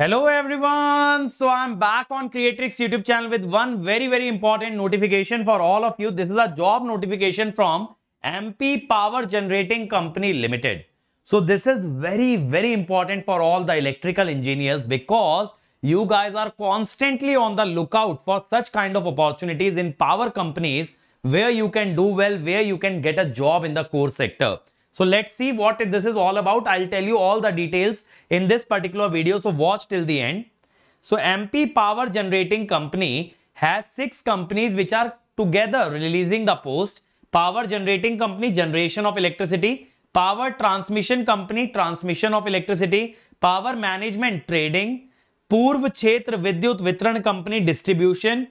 Hello everyone. So I'm back on Creatrix YouTube channel with one very, very important notification for all of you. This is a job notification from MP Power Generating Company Limited. So this is very, very important for all the electrical engineers because you guys are constantly on the lookout for such kind of opportunities in power companies where you can do well, where you can get a job in the core sector. So let's see what this is all about. I'll tell you all the details in this particular video. So watch till the end. So MP Power Generating Company has six companies which are together releasing the post. Power Generating Company, generation of electricity. Power Transmission Company, transmission of electricity. Power Management, trading. Purv क्षेत्र Vidyut वितरण Company distribution,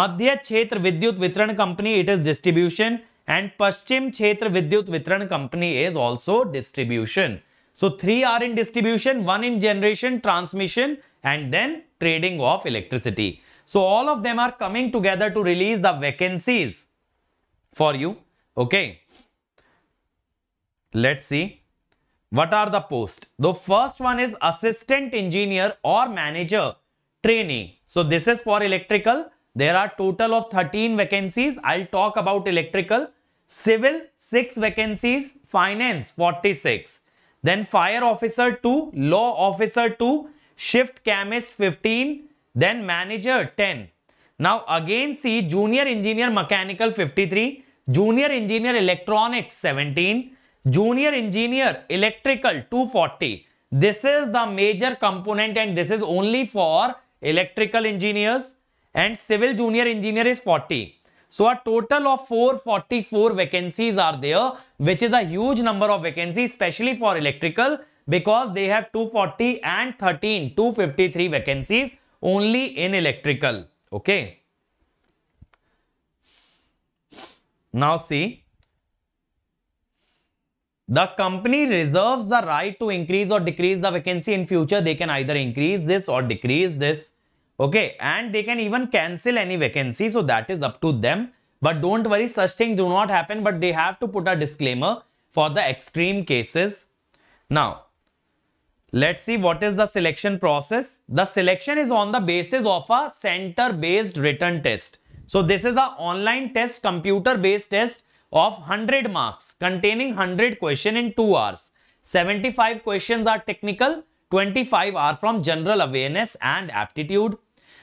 Madhya क्षेत्र Vidyut वितरण Company it is distribution and Paschim Kshetra Vidyut Vitran Company is also distribution. So three are in distribution, one in generation, transmission and then trading of electricity. So all of them are coming together to release the vacancies for you. Okay. Let's see. What are the posts? The first one is assistant engineer or manager trainee. So this is for electrical. There are total of 13 vacancies. I'll talk about electrical Civil, 6 vacancies. Finance, 46. Then fire officer 2, law officer 2, shift chemist 15, then manager 10. Now again see junior engineer mechanical 53, junior engineer electronics 17, junior engineer electrical 240. This is the major component and this is only for electrical engineers and civil junior engineer is 40. So a total of 444 vacancies are there, which is a huge number of vacancies, especially for electrical, because they have 240 and 13, 253 vacancies only in electrical. Okay. Now see, the company reserves the right to increase or decrease the vacancy in future. They can either increase this or decrease this. Okay, and they can even cancel any vacancy. So that is up to them. But don't worry, such things do not happen. But they have to put a disclaimer for the extreme cases. Now, let's see what is the selection process. The selection is on the basis of a center-based written test. So this is an online test, computer-based test of 100 marks containing 100 question in 2 hours. 75 questions are technical, 25 are from general awareness and aptitude.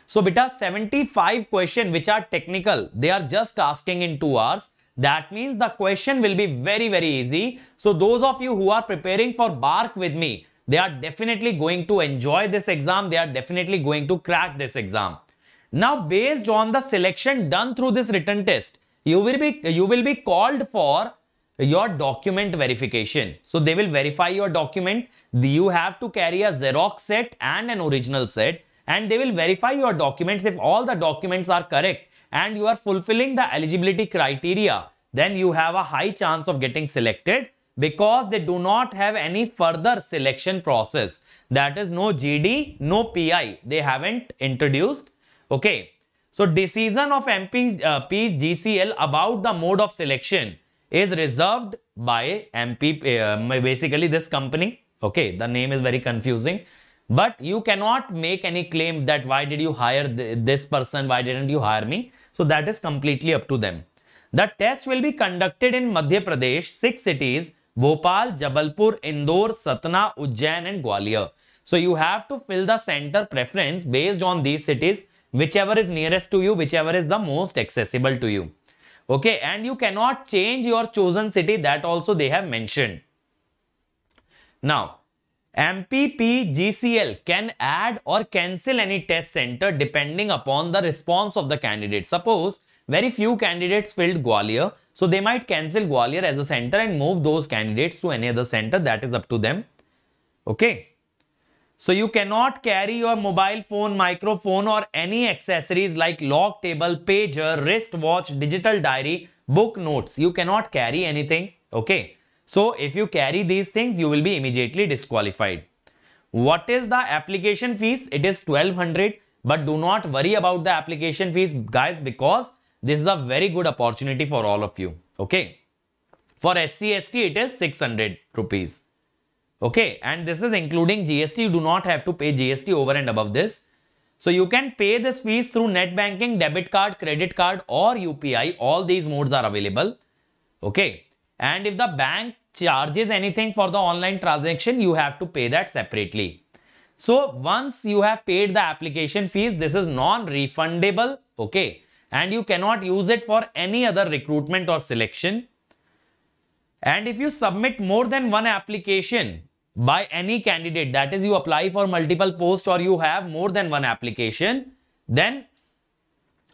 So beta 75 question which are technical, they are just asking in 2 hours. That means the question will be very, very easy. So those of you who are preparing for Bark with me, they are definitely going to enjoy this exam. They are definitely going to crack this exam. Now, based on the selection done through this written test, you will be, you will be called for your document verification. So they will verify your document. You have to carry a Xerox set and an original set and they will verify your documents if all the documents are correct and you are fulfilling the eligibility criteria then you have a high chance of getting selected because they do not have any further selection process that is no GD no PI they haven't introduced okay so decision of MP uh, PGCL about the mode of selection is reserved by MP uh, basically this company okay the name is very confusing but you cannot make any claim that why did you hire this person, why didn't you hire me. So that is completely up to them. The test will be conducted in Madhya Pradesh, six cities, Bhopal, Jabalpur, Indore, Satna, Ujjain and Gwalior. So you have to fill the center preference based on these cities, whichever is nearest to you, whichever is the most accessible to you. Okay, and you cannot change your chosen city that also they have mentioned. Now, MPPGCL can add or cancel any test center depending upon the response of the candidate. Suppose very few candidates filled Gwalior, so they might cancel Gwalior as a center and move those candidates to any other center. That is up to them. Okay. So you cannot carry your mobile phone, microphone or any accessories like log table, pager, wristwatch, digital diary, book notes. You cannot carry anything. Okay. So if you carry these things, you will be immediately disqualified. What is the application fees? It is 1200 but do not worry about the application fees guys because this is a very good opportunity for all of you. Okay. For SCST, it is 600 rupees. Okay. And this is including GST. You do not have to pay GST over and above this. So you can pay this fees through net banking, debit card, credit card or UPI. All these modes are available. Okay. And if the bank charges anything for the online transaction, you have to pay that separately. So once you have paid the application fees, this is non-refundable, okay? And you cannot use it for any other recruitment or selection. And if you submit more than one application by any candidate, that is you apply for multiple posts or you have more than one application, then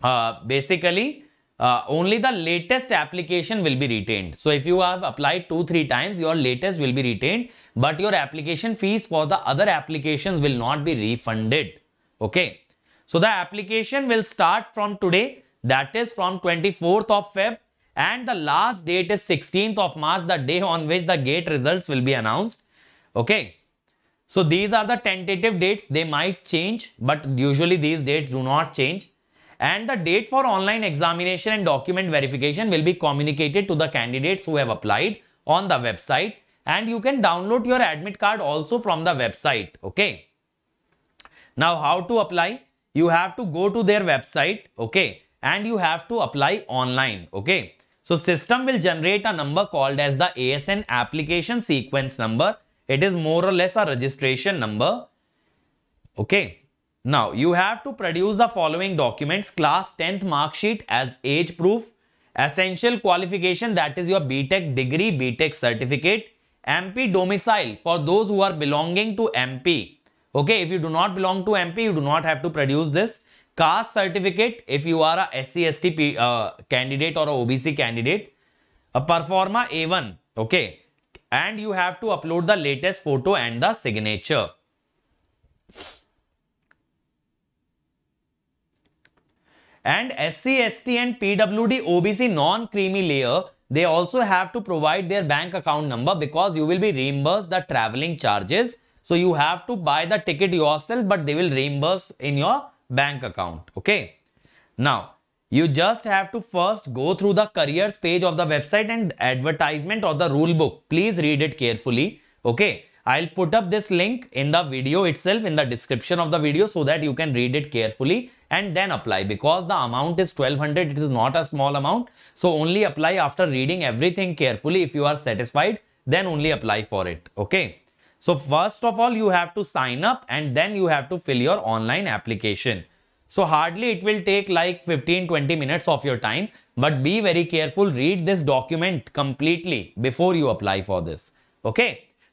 uh, basically uh, only the latest application will be retained. So if you have applied two, three times, your latest will be retained, but your application fees for the other applications will not be refunded. Okay. So the application will start from today, that is from 24th of Feb and the last date is 16th of March, the day on which the gate results will be announced. Okay. So these are the tentative dates. They might change, but usually these dates do not change and the date for online examination and document verification will be communicated to the candidates who have applied on the website and you can download your admit card also from the website okay now how to apply you have to go to their website okay and you have to apply online okay so system will generate a number called as the asn application sequence number it is more or less a registration number okay now, you have to produce the following documents, class 10th mark sheet as age proof, essential qualification that is your BTEC degree, BTEC certificate, MP domicile for those who are belonging to MP. Okay, if you do not belong to MP, you do not have to produce this. Caste certificate if you are a SCST uh, candidate or a OBC candidate. A performa A1, okay. And you have to upload the latest photo and the signature. And SC, ST and PWD OBC non-creamy layer, they also have to provide their bank account number because you will be reimbursed the traveling charges. So you have to buy the ticket yourself, but they will reimburse in your bank account. Okay. Now, you just have to first go through the careers page of the website and advertisement or the rule book. Please read it carefully. Okay. I'll put up this link in the video itself in the description of the video so that you can read it carefully and then apply because the amount is 1200 it is not a small amount so only apply after reading everything carefully if you are satisfied then only apply for it okay so first of all you have to sign up and then you have to fill your online application so hardly it will take like 15 20 minutes of your time but be very careful read this document completely before you apply for this okay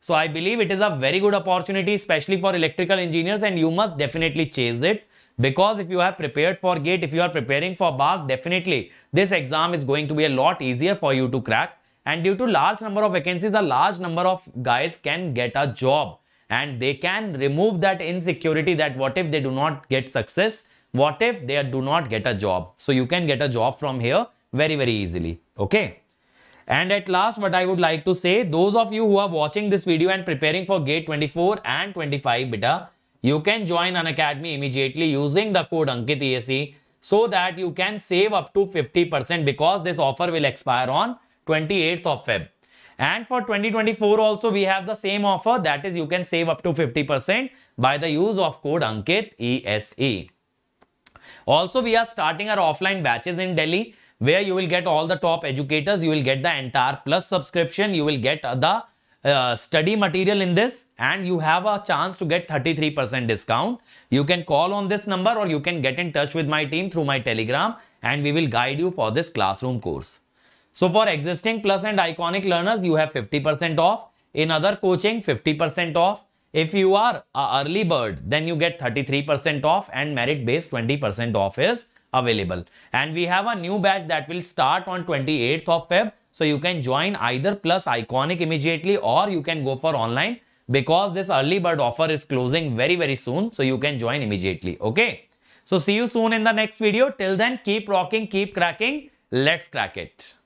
so I believe it is a very good opportunity, especially for electrical engineers and you must definitely chase it. Because if you have prepared for GATE, if you are preparing for BARC, definitely this exam is going to be a lot easier for you to crack. And due to large number of vacancies, a large number of guys can get a job. And they can remove that insecurity that what if they do not get success? What if they do not get a job? So you can get a job from here very, very easily. Okay. And at last, what I would like to say, those of you who are watching this video and preparing for GATE 24 and 25 beta, you can join an academy immediately using the code Ankit ESE so that you can save up to 50% because this offer will expire on 28th of Feb. And for 2024 also we have the same offer that is you can save up to 50% by the use of code Ankit ESE. Also we are starting our offline batches in Delhi where you will get all the top educators, you will get the entire plus subscription, you will get the uh, study material in this and you have a chance to get 33% discount. You can call on this number or you can get in touch with my team through my telegram and we will guide you for this classroom course. So for existing plus and iconic learners, you have 50% off. In other coaching, 50% off. If you are an early bird, then you get 33% off and merit based 20% off is available. And we have a new batch that will start on 28th of Feb. So you can join either plus iconic immediately or you can go for online because this early bird offer is closing very, very soon. So you can join immediately. Okay. So see you soon in the next video. Till then, keep rocking, keep cracking. Let's crack it.